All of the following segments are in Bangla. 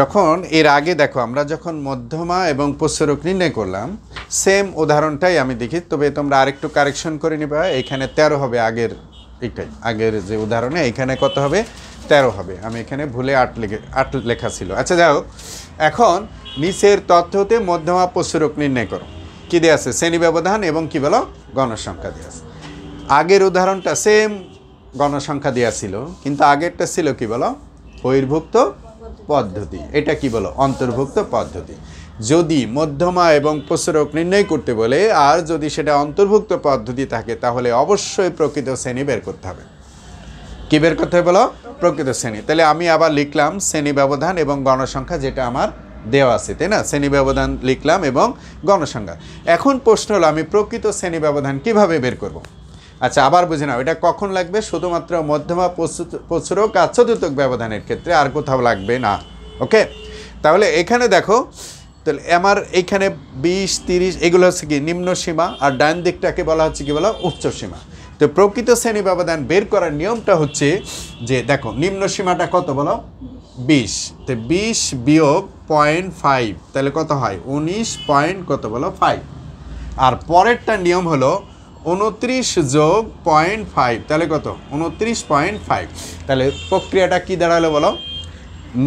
যখন এর আগে দেখো আমরা যখন মধ্যমা এবং পোষ্যরোগ নির্ণয় করলাম সেম উদাহরণটাই আমি দেখি তবে তোমরা আরেকটু কারেকশন করে নিবা এখানে ১৩ হবে আগের এটাই আগের যে উদাহরণে এখানে কত হবে ১৩ হবে আমি এখানে ভুলে আট লেখে আট লেখা ছিল আচ্ছা যাও এখন নিচের তথ্যতে মধ্যমা পোষ্যরোগ নির্ণয় করো কী দেওয়া আছে শ্রেণী ব্যবধান এবং কী বলো গণসংখ্যা দিয়ে আছে আগের উদাহরণটা সেম গণসংখ্যা দেওয়া ছিল কিন্তু আগেরটা ছিল কি বলো বহির্ভুক্ত পদ্ধতি এটা কি বলো অন্তর্ভুক্ত পদ্ধতি যদি মধ্যমা এবং প্রসরক নির্ণয় করতে বলে আর যদি সেটা অন্তর্ভুক্ত পদ্ধতি থাকে তাহলে অবশ্যই প্রকৃত শ্রেণী বের করতে হবে কী বের করতে হবে বলো প্রকৃত শ্রেণী তাহলে আমি আবার লিখলাম শ্রেণী ব্যবধান এবং গণসংখ্যা যেটা আমার দেওয়া আছে তাই না শ্রেণী ব্যবধান লিখলাম এবং গণসংখ্যা এখন প্রশ্ন হলো আমি প্রকৃত শ্রেণী ব্যবধান কীভাবে বের করবো আচ্ছা আবার বুঝে নাও এটা কখন লাগবে শুধুমাত্র মধ্যমা প্রচুরক আর চতুর্থক ব্যবধানের ক্ষেত্রে আর কোথাও লাগবে না ওকে তাহলে এখানে দেখো তাহলে আমার এইখানে বিশ তিরিশ এগুলো হচ্ছে কি নিম্ন সীমা আর ডান দিকটাকে বলা হচ্ছে কি বলা উচ্চ সীমা তো প্রকৃত শ্রেণী ব্যবধান বের করার নিয়মটা হচ্ছে যে দেখো নিম্ন সীমাটা কত বলো বিশ তো বিশ বিয়োগ পয়েন্ট ফাইভ তাহলে কত হয় উনিশ পয়েন্ট কত বলো ফাইভ আর পরেরটা নিয়ম হলো উনত্রিশ যোগ পয়েন্ট ফাইভ তাহলে কত উনত্রিশ পয়েন্ট ফাইভ তাহলে প্রক্রিয়াটা কি দাঁড়ালো বলো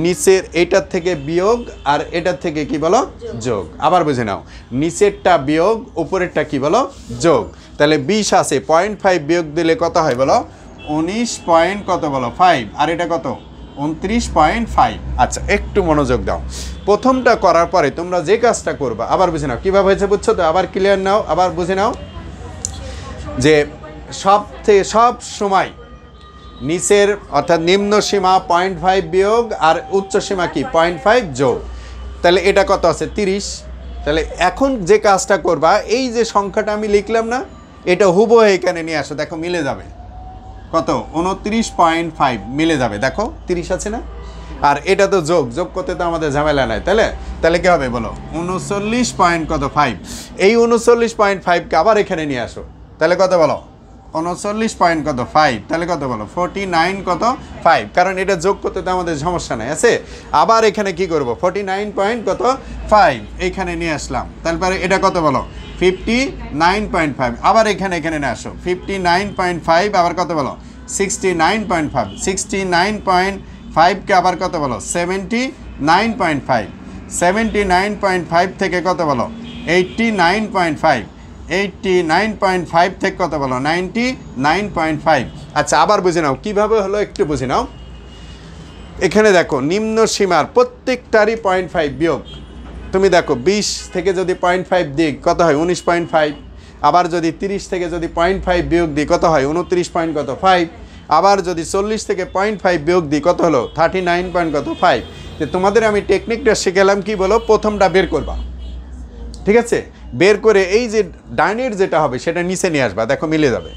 নিচের এটার থেকে বিয়োগ আর এটার থেকে কি বলো যোগ আবার বুঝে নাও নিচেরটা বিয়োগ উপরেরটা কি বলো যোগ তাহলে বিশ আছে পয়েন্ট ফাইভ বিয়োগ দিলে কত হয় বলো উনিশ পয়েন্ট কত বলো ফাইভ আর এটা কত উনত্রিশ পয়েন্ট ফাইভ আচ্ছা একটু মনোযোগ দাও প্রথমটা করার পরে তোমরা যে কাজটা করবা আবার বুঝে নাও কীভাবে হয়েছে বুঝছো তো আবার ক্লিয়ার নাও আবার বুঝে নাও যে সব থেকে সব সময় নিচের অর্থাৎ নিম্ন সীমা পয়েন্ট ফাইভ বিয়োগ আর উচ্চ সীমা কি পয়েন্ট ফাইভ যোগ তাহলে এটা কত আছে তিরিশ তাহলে এখন যে কাজটা করবা এই যে সংখ্যাটা আমি লিখলাম না এটা হুবো এখানে নিয়ে আসো দেখো মিলে যাবে কত উনত্রিশ পয়েন্ট ফাইভ মিলে যাবে দেখো তিরিশ আছে না আর এটা তো যোগ যোগ করতে তো আমাদের ঝামেলা নাই তাহলে তাহলে কী হবে বলো উনচল্লিশ পয়েন্ট কত ফাইভ এই উনচল্লিশ পয়েন্ট ফাইভকে আবার এখানে নিয়ে আসো তাহলে কত বলো উনচল্লিশ পয়েন্ট কত ফাইভ তাহলে কত বলো ফোরটি নাইন কত ফাইভ কারণ এটা যোগ করতে তো আমাদের সমস্যা নেই আছে আবার এখানে কি করব ফোরটি নাইন পয়েন্ট কত ফাইভ এখানে নিয়ে আসলাম তারপরে এটা কত বলো ফিফটি নাইন পয়েন্ট ফাইভ আবার এখানে এখানে নিয়ে আসো ফিফটি নাইন পয়েন্ট ফাইভ আবার কত বলো sixty nine point five sixty nine point ফাইভকে আবার কত বলো seventy nine point five seventy nine point five থেকে কত বলো eighty nine point five eighty nine point five থেকে কত বলো নাইনটি নাইন পয়েন্ট ফাইভ আচ্ছা আবার বুঝে নাও কীভাবে হলো একটু বুঝে নাও এখানে দেখো নিম্ন সীমার প্রত্যেকটারই পয়েন্ট ফাইভ বিয়োগ তুমি দেখো বিশ থেকে যদি পয়েন্ট ফাইভ দিক কত হয় উনিশ পয়েন্ট ফাইভ আবার যদি তিরিশ থেকে যদি পয়েন্ট ফাইভ বিয়োগ দিই কত হয় উনত্রিশ পয়েন্ট কত ফাইভ আবার যদি চল্লিশ থেকে পয়েন্ট ফাইভ বিয়োগ দিই কত হলো থার্টি নাইন পয়েন্ট কত ফাইভ তোমাদের আমি টেকনিকটা শিখেলাম কি বলো প্রথমটা বের করবা ঠিক আছে বের করে এই যে ডাইনের যেটা হবে সেটা নিচে নিয়ে আসবা দেখো মিলে যাবে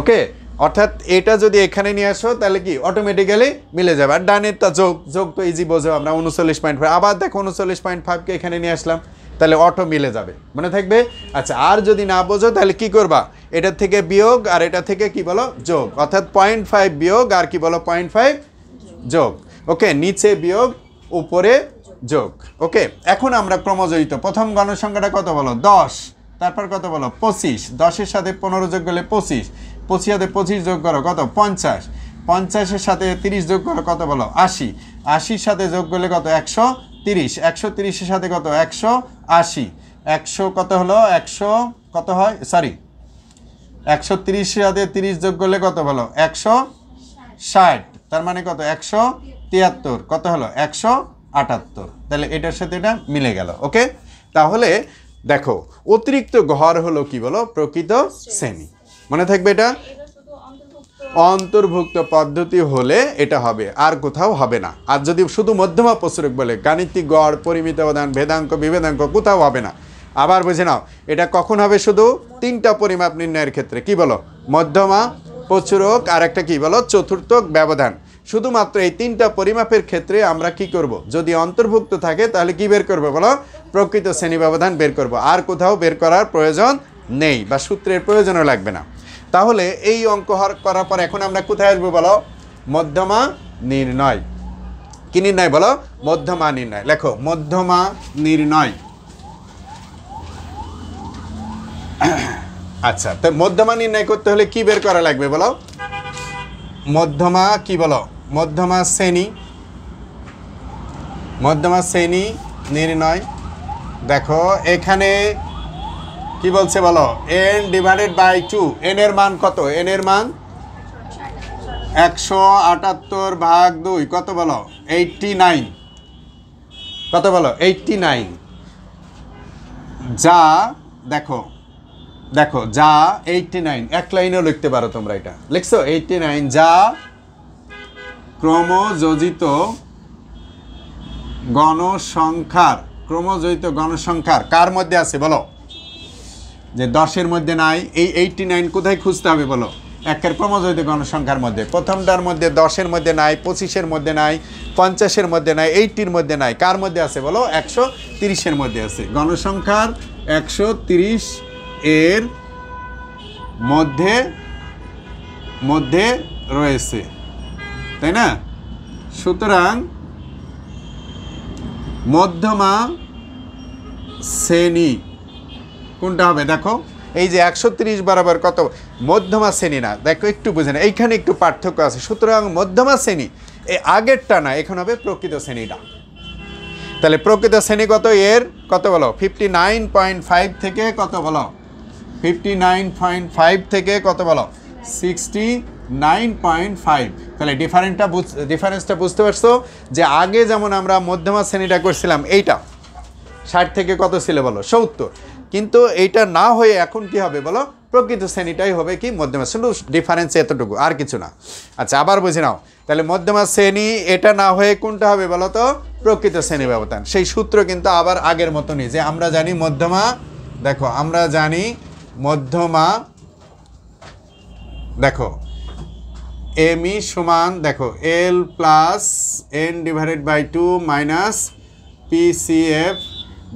ওকে অর্থাৎ এটা যদি এখানে নিয়ে আসো তাহলে কি অটোমেটিক্যালি মিলে যাবে আর ডানেরটা যোগ যোগ তো ইজি বোঝো আমরা উনচল্লিশ পয়েন্ট ফাইভ আবার দেখো উনচল্লিশ পয়েন্ট ফাইভকে এখানে নিয়ে আসলাম তাহলে অটো মিলে যাবে মনে থাকবে আচ্ছা আর যদি না বোঝো তাহলে কি করবা এটা থেকে বিয়োগ আর এটা থেকে কি বলো যোগ অর্থাৎ পয়েন্ট ফাইভ বিয়োগ আর কি বলো পয়েন্ট ফাইভ যোগ ওকে নিচে বিয়োগ উপরে যোগ ওকে এখন আমরা ক্রমজয়িত প্রথম গণসংখ্যাটা কত বলো দশ তারপর কত বলো পঁচিশ দশের সাথে পনেরো যোগ করলে পঁচিশ পঁচিশ সাথে পঁচিশ যোগ করো কত পঞ্চাশ পঞ্চাশের সাথে তিরিশ যোগ করো কত বলো আশি আশির সাথে যোগ করলে কত একশো তিরিশ একশো তিরিশের সাথে কত একশো আশি একশো কত হলো একশো কত হয় সরি একশো তিরিশের সাথে তিরিশ যোগ করলে কত বলো একশো ষাট তার মানে কত একশো তিয়াত্তর কত হলো একশো আটাত্তর তাহলে এটার সাথে এটা মিলে গেল ওকে তাহলে দেখো অতিরিক্ত ঘর হলো কি বলো প্রকৃত শ্রেণী মনে থাকবে এটা অন্তর্ভুক্ত পদ্ধতি হলে এটা হবে আর কোথাও হবে না আর যদি শুধু মধ্যমা প্রসরক বলে গাণিতিক গড় পরিমিত অবদান ভেদাঙ্ক বিভেদাঙ্ক কোথাও হবে না আবার বুঝে নাও এটা কখন হবে শুধু তিনটা পরিমাপ নির্ণয়ের ক্ষেত্রে কি বলো মধ্যমা প্রচুরক আর একটা কী বলো চতুর্থক ব্যবধান শুধুমাত্র এই তিনটা পরিমাপের ক্ষেত্রে আমরা কি করব। যদি অন্তর্ভুক্ত থাকে তাহলে কি বের করবো বলো প্রকৃত শ্রেণী ব্যবধান বের করব। আর কোথাও বের করার প্রয়োজন নেই বা সূত্রের প্রয়োজনও লাগবে না তাহলে এই অঙ্ক করার পর এখন আমরা কোথায় আসবো বলো মধ্যমা নির্ণয় কি নির্ণয় বলো মধ্যমা নির্ণয় লেখো মধ্যমা নির্ণয় আচ্ছা তো মধ্যমা নির্ণয় করতে হলে কি বের করা লাগবে বলো মধ্যমা কি বলো মধ্যমা শ্রেণী মধ্যমা শ্রেণী নির্ণয় দেখো এখানে কি বলছে বলো N divided by two N এর মান কত এন এর মান একশো আটাত্তর ভাগ দুই কত বলো এইটটি নাইন কত বলো এইটটি নাইন যা দেখো দেখো যা এইটটি নাইন এক লাইনেও লিখতে পারো তোমরা এটা লিখছো এইটটি নাইন যা ক্রমযোজিত গণসংখ্যার ক্রমযোজিত গণসংখ্যার কার মধ্যে আছে বলো যে দশের মধ্যে নাই এই এইটটি নাইন কোথায় খুঁজতে হবে বলো একের ক্রমযোজিত গণসংখ্যার মধ্যে প্রথমটার মধ্যে দশের মধ্যে নাই পঁচিশের মধ্যে নাই পঞ্চাশের মধ্যে নাই এইটির মধ্যে নাই কার মধ্যে আছে বলো একশো তিরিশের মধ্যে আছে গণসংখ্যার একশো তিরিশ এর মধ্যে মধ্যে রয়েছে তাই না সুতরাং মধ্যমা শ্রেণী কোনটা হবে দেখো এই যে একশো তিরিশ বরাবর কত মধ্যমা শ্রেণী না দেখো একটু বুঝে না এইখানে একটু পার্থক্য আছে সুতরাং মধ্যমা শ্রেণী এই আগেরটা না এখন হবে প্রকৃত শ্রেণীটা তাহলে প্রকৃত শ্রেণী কত এর কত বলো ফিফটি নাইন পয়েন্ট ফাইভ থেকে কত বলো ফিফটি নাইন পয়েন্ট ফাইভ থেকে কত বলো সিক্সটি নাইন পয়েন্ট ফাইভ তাহলে ডিফারেন্টটা বুঝ ডিফারেন্সটা বুঝতে পারছো যে আগে যেমন আমরা মধ্যমা শ্রেণীটা করছিলাম এইটা ষাট থেকে কত ছিল বলো সত্তর কিন্তু এইটা না হয়ে এখন কি হবে বলো প্রকৃত শ্রেণীটাই হবে কি মধ্যমা শুধু ডিফারেন্স এতটুকু আর কিছু না আচ্ছা আবার বুঝে নাও তাহলে মধ্যমা শ্রেণী এটা না হয়ে কোনটা হবে বলো তো প্রকৃত শ্রেণী ব্যবধান সেই সূত্র কিন্তু আবার আগের মতনই যে আমরা জানি মধ্যমা দেখো আমরা জানি মধ্যমা দেখো এমই সমান দেখো L plus N divided by two minus PCF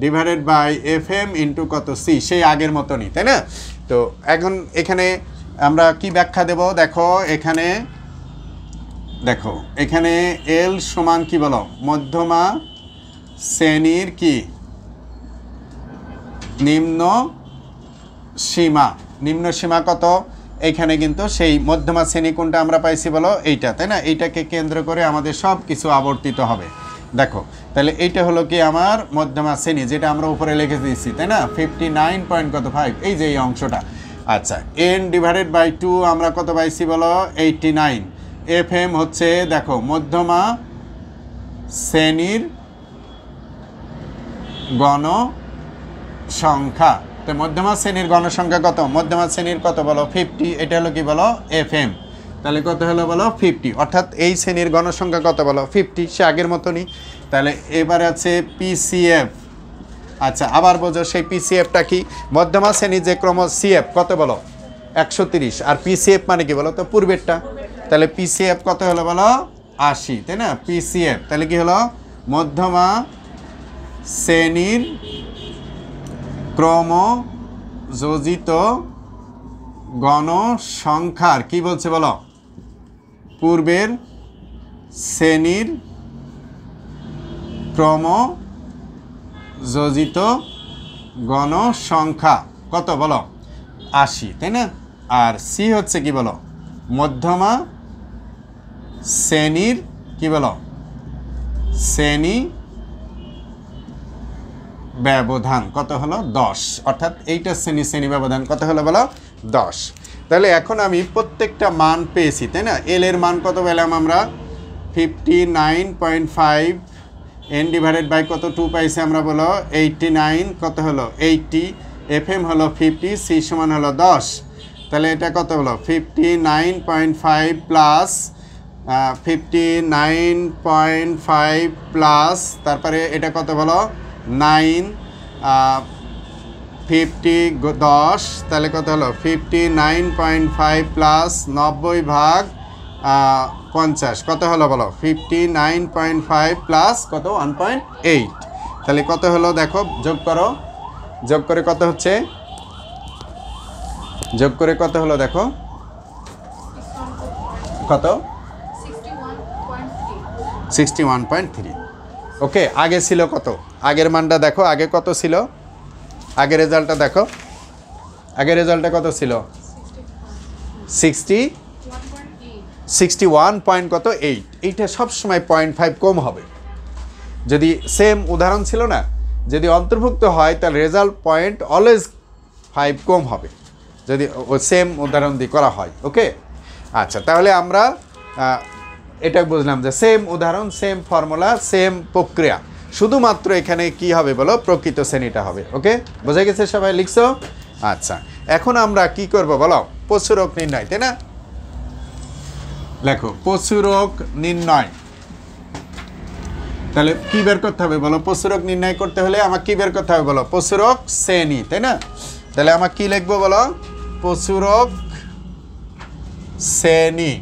divided by F M into কত সি সেই আগের মতনই তাই না তো এখন এখানে আমরা কি ব্যাখ্যা দেব দেখো এখানে দেখো এখানে এল সমান কি বলো মধ্যমা শ্রেণীর কি নিম্ন সীমা নিম্ন সীমা কত এইখানে কিন্তু সেই মধ্যমা শ্রেণী কোনটা আমরা পাইছি বলো এইটা তাই না এইটাকে কেন্দ্র করে আমাদের সব কিছু আবর্তিত হবে দেখো তাহলে এইটা হলো কি আমার মধ্যমা শ্রেণী যেটা আমরা উপরে লিখে দিয়েছি তাই না ফিফটি নাইন পয়েন্ট কত ফাইভ এই যে এই অংশটা আচ্ছা এন ডিভাইডেড বাই টু আমরা কত পাইছি বলো এইটটি নাইন এফ এম হচ্ছে দেখো মধ্যমা শ্রেণীর গণ সংখ্যা তো মধ্যমা শ্রেণীর গণসংখ্যা কত মধ্যমা শ্রেণীর কত বলো ফিফটি এটা হলো কি বলো এফ এম তাহলে কত হলো বলো ফিফটি অর্থাৎ এই শ্রেণীর গণসংখ্যা কত বলো ফিফটি সে আগের মতনই তাহলে এবারে আছে পিসিএফ আচ্ছা আবার বোঝো সেই পিসিএফটা কি মধ্যমা শ্রেণীর যে ক্রম সিএফ কত বলো একশো তিরিশ আর পিসিএফ মানে কি বলো তো পূর্বেরটা তাহলে পিসিএফ কত হলো বলো আশি তাই না পিসিএফ তাহলে কি হলো মধ্যমা শ্রেণীর ক্রমযোজিত গণসংখ্যার কি বলছে বলো পূর্বের শ্রেণীর ক্রমযোজিত গণসংখ্যা কত বলো আশি তাই না আর সি হচ্ছে কি বলো মধ্যমা শ্রেণীর কি বলো শ্রেণী ব্যবধান কত হলো দশ অর্থাৎ এইটা শ্রেণী শ্রেণী ব্যবধান কত হলো বলো দশ তাহলে এখন আমি প্রত্যেকটা মান পেয়েছি তাই না এল এর মান কত পেলাম আমরা fifty nine point five N divided by কত টু পাইছি আমরা বলো এইটটি নাইন কত হলো এইটটি এফ এম হলো ফিফটি সি সমান হলো দশ তাহলে এটা কত হলো fifty nine point five plus fifty nine point five plus তারপরে এটা কত বলো নাইন ফিফটি দশ তাহলে কত হলো fifty nine point five plus নব্বই ভাগ পঞ্চাশ কত হলো বলো fifty nine point five plus কত ওয়ান পয়েন্ট এইট তাহলে কত হলো দেখো যোগ করো যোগ করে কত হচ্ছে যোগ করে কত হলো দেখো কত sixty one point three okay আগে ছিল কত আগের মানটা দেখো আগে কত ছিল আগের রেজাল্টটা দেখো আগের রেজাল্টটা কত ছিল সিক্সটি সিক্সটি ওয়ান পয়েন্ট কত এইট এইটা সবসময় পয়েন্ট ফাইভ কম হবে যদি সেম উদাহরণ ছিল না যদি অন্তর্ভুক্ত হয় তাহলে রেজাল্ট পয়েন্ট অলওয়েজ ফাইভ কম হবে যদি সেম উদাহরণ দিয়ে করা হয় ওকে আচ্ছা তাহলে আমরা এটা বুঝলাম যে সেম উদাহরণ সেম ফর্মুলা সেম প্রক্রিয়া শুধুমাত্র এখানে কি হবে বলো প্রকৃত শ্রেণীটা হবে ওকে বোঝা গেছে সবাই লিখছো আচ্ছা এখন আমরা কি করব বলো পশুরোগ নির্ণয় তাই না লেখো পশুরোগ নির্ণয় তাহলে কি বের করতে হবে বলো পশুরোগ নির্ণয় করতে হলে আমার কি বের করতে হবে বলো পশুরোগ শ্রেণী তাই না তাহলে আমার কি লিখবো বলো পশুরোগ শ্রেণী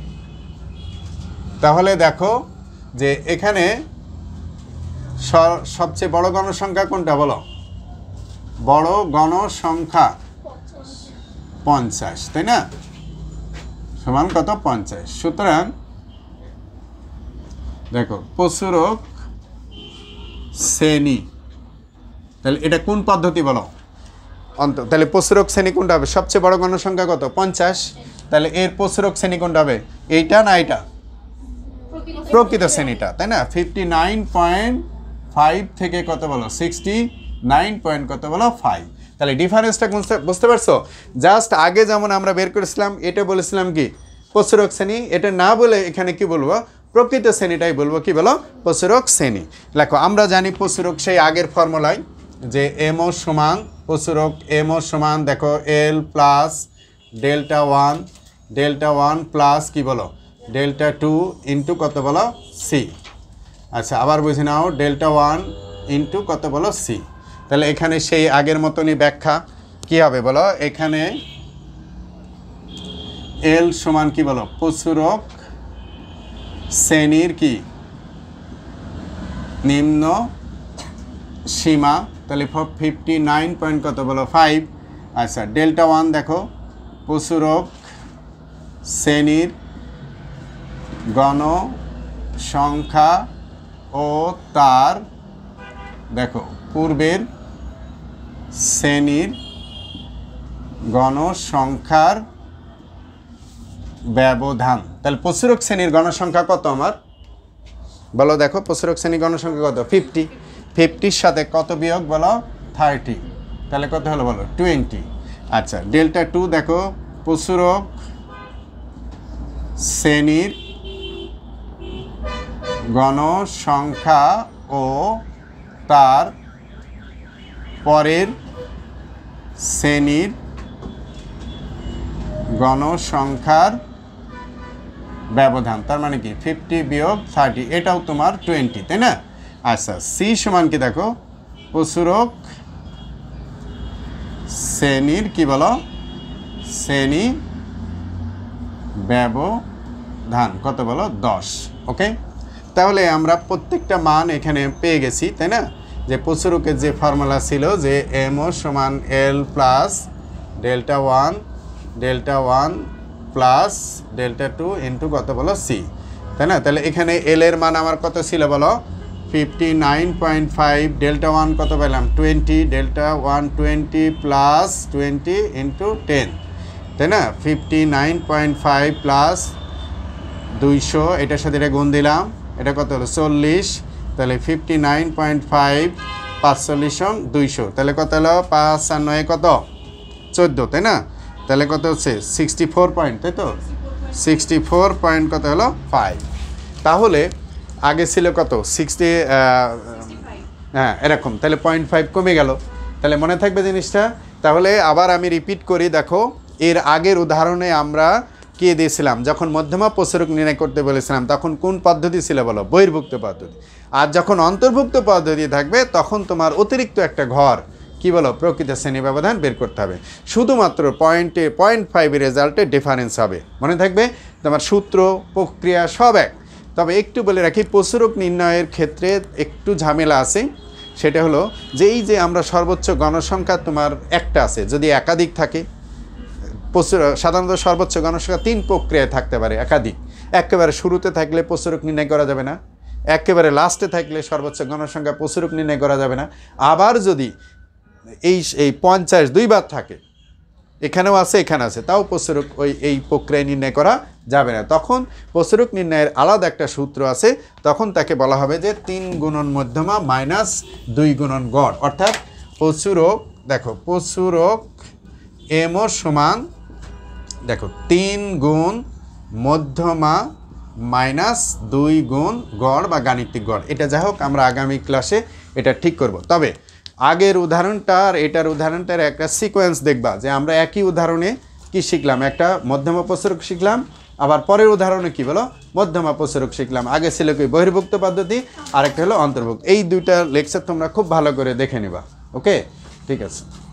তাহলে দেখো যে এখানে সবচেয়ে বড় গণসংখ্যা কোনটা বলো বড় গণসংখ্যা পঞ্চাশ তাই না সমান কত পঞ্চাশ সুতরাং দেখো পশুরক শ্রেণী তাহলে এটা কোন পদ্ধতি বলো অন্ত তাহলে পশুরক শ্রেণী কোনটা হবে সবচেয়ে বড় গণসংখ্যা কত পঞ্চাশ তাহলে এর পশুরক শ্রেণী কোনটা হবে এইটা না এইটা প্রকৃত শ্রেণীটা তাই না ফিফটি নাইন পয়েন্ট ফাইভ থেকে কত বলো সিক্সটি নাইন পয়েন্ট কত বলো ফাইভ তাহলে ডিফারেন্সটা বুঝতে পারছো জাস্ট আগে যেমন আমরা বের করেছিলাম এটা বলেছিলাম কি প্রচুরক শ্রেণী এটা না বলে এখানে কি বলবো প্রকৃত শ্রেণীটাই বলবো কি বলো প্রচুরক শ্রেণী লেখো আমরা জানি প্রচুরক সেই আগের ফর্মুলায় যে এমও সমান প্রচুরক এমও সমান দেখো L plus delta one delta one plus কী বলো ডেল্টা টু ইন্টু কত বলো সি আচ্ছা আবার বুঝে নাও ডেল্টা ওয়ান ইন্টু কত বলো সি তাহলে এখানে সেই আগের মতনই ব্যাখ্যা কি হবে বলো এখানে এল সমান কি বলো প্রচুরক শ্রেণীর কি নিম্ন সীমা তাহলে ফিফটি নাইন পয়েন্ট কত বলো ফাইভ আচ্ছা ডেল্টা ওয়ান দেখো প্রচুরক শ্রেণীর গণ সংখ্যা ও তার দেখো পূর্বের শ্রেণীর গণসংখ্যার ব্যবধান তাহলে প্রচুরক শ্রেণীর গণসংখ্যা কত আমার বলো দেখো প্রচুরক শ্রেণীর গণসংখ্যা কত ফিফটি ফিফটির সাথে কত বিয়োগ বলো থার্টি তাহলে কত হলো বলো টোয়েন্টি আচ্ছা ডেল্টা টু দেখো প্রচুরক শ্রেণীর গণসংখ্যা ও তার পরের শ্রেণীর গণসংখ্যার ব্যবধান তার মানে কি ফিফটি বিয়োগ থার্টি এটাও তোমার টোয়েন্টি তাই না আচ্ছা সি সমান কি দেখো পশুরক শ্রেণীর কি বলো শ্রেণী ব্যবধান কত বলো দশ ওকে তাহলে আমরা প্রত্যেকটা মান এখানে পেয়ে গেছি তাই না যে প্রচুরকের যে ফর্মুলা ছিল যে এমও সমান L plus delta one delta one plus delta two into কত বলো সি তাই না তাহলে এখানে এল এর মান আমার কত ছিল বলো fifty nine point five delta one কত পেলাম twenty delta one twenty plus twenty into ten তাই না fifty nine point five plus দুইশো এটার সাথে এটা গুণ দিলাম এটা কত হলো চল্লিশ তাহলে ফিফটি নাইন পয়েন্ট ফাইভ পাঁচচল্লিশ দুইশো তাহলে কত হলো পাঁচ আর নয় কত চোদ্দো তাই না তাহলে কত হচ্ছে সিক্সটি ফোর পয়েন্ট তাই তো সিক্সটি ফোর পয়েন্ট কত হলো ফাইভ তাহলে আগে ছিল কত সিক্সটি হ্যাঁ এরকম তাহলে পয়েন্ট ফাইভ কমে গেল তাহলে মনে থাকবে জিনিসটা তাহলে আবার আমি রিপিট করি দেখো এর আগের উদাহরণে আমরা কে দিয়েছিলাম যখন মধ্যমা প্রসারক নির্ণয় করতে বলেছিলাম তখন কোন পদ্ধতি ছিল বলো বহির্ভুক্ত পদ্ধতি আর যখন অন্তর্ভুক্ত পদ্ধতি থাকবে তখন তোমার অতিরিক্ত একটা ঘর কি বলো প্রকৃত শ্রেণী ব্যবধান বের করতে হবে শুধুমাত্র পয়েন্টে পয়েন্ট ফাইভের রেজাল্টে ডিফারেন্স হবে মনে থাকবে তোমার সূত্র প্রক্রিয়া সব এক তবে একটু বলে রাখি প্রসারক নির্ণয়ের ক্ষেত্রে একটু ঝামেলা আছে সেটা হলো যে এই যে আমরা সর্বোচ্চ গণসংখ্যা তোমার একটা আছে যদি একাধিক থাকে প্রচুর সাধারণত সর্বোচ্চ গণসংখ্যা তিন প্রক্রিয়ায় থাকতে পারে একাধিক একেবারে শুরুতে থাকলে প্রচুরক নির্ণয় করা যাবে না একেবারে লাস্টে থাকলে সর্বোচ্চ গণসংখ্যা প্রচুরক নির্ণয় করা যাবে না আবার যদি এই এই পঞ্চাশ দুইবার থাকে এখানেও আছে এখানে আছে তাও প্রচুরক ওই এই প্রক্রিয়ায় নির্ণয় করা যাবে না তখন প্রচুরক নির্ণয়ের আলাদা একটা সূত্র আছে তখন তাকে বলা হবে যে তিন গুণন মধ্যমা মাইনাস দুই গুণন গড় অর্থাৎ প্রচুরক দেখো প্রচুরক এমও সমান দেখো তিন গুণ মধ্যমা মাইনাস দুই গুণ গড় বা গাণিতিক গড় এটা যাই হোক আমরা আগামী ক্লাসে এটা ঠিক করব তবে আগের উদাহরণটা আর এটার উদাহরণটার একটা সিকোয়েন্স দেখবা যে আমরা একই উদাহরণে কি শিখলাম একটা মধ্যমা প্রসরক শিখলাম আবার পরের উদাহরণে কি বলো মধ্যমা প্রসরক শিখলাম আগে ছিল কি বহির্ভুক্ত পদ্ধতি আরেকটা হলো অন্তর্ভুক্ত এই দুইটা লেকচার তোমরা খুব ভালো করে দেখে নেবা ওকে ঠিক আছে